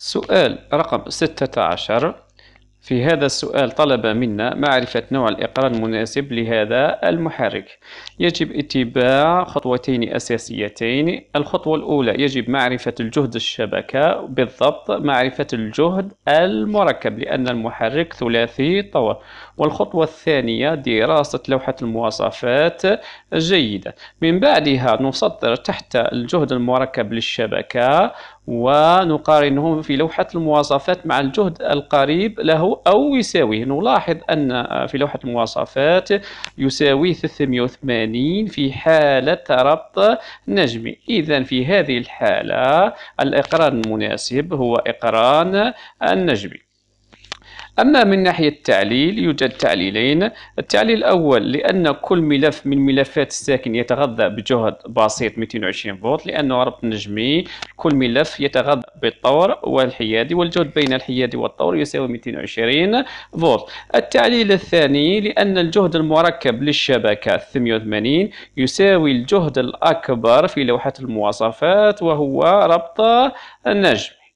سؤال رقم 16 في هذا السؤال طلب منا معرفة نوع الإقرار المناسب لهذا المحرك يجب اتباع خطوتين أساسيتين الخطوة الأولى يجب معرفة الجهد الشبكة بالضبط معرفة الجهد المركب لأن المحرك ثلاثي طور والخطوة الثانية دراسة لوحة المواصفات جيدة من بعدها نسطر تحت الجهد المركب للشبكة ونقارنه في لوحة المواصفات مع الجهد القريب له أو يساويه نلاحظ أن في لوحة المواصفات يساوي 380 في حالة ربط نجمي إذا في هذه الحالة الإقران المناسب هو إقران النجمي أما من ناحية التعليل يوجد تعليلين التعليل الأول لأن كل ملف من ملفات الساكن يتغذى بجهد بسيط 220 فولت لأنه ربط نجمي كل ملف يتغذى بالطور والحيادي والجهد بين الحيادي والطور يساوي 220 فولت التعليل الثاني لأن الجهد المركب للشبكة 880 يساوي الجهد الأكبر في لوحة المواصفات وهو ربط النجم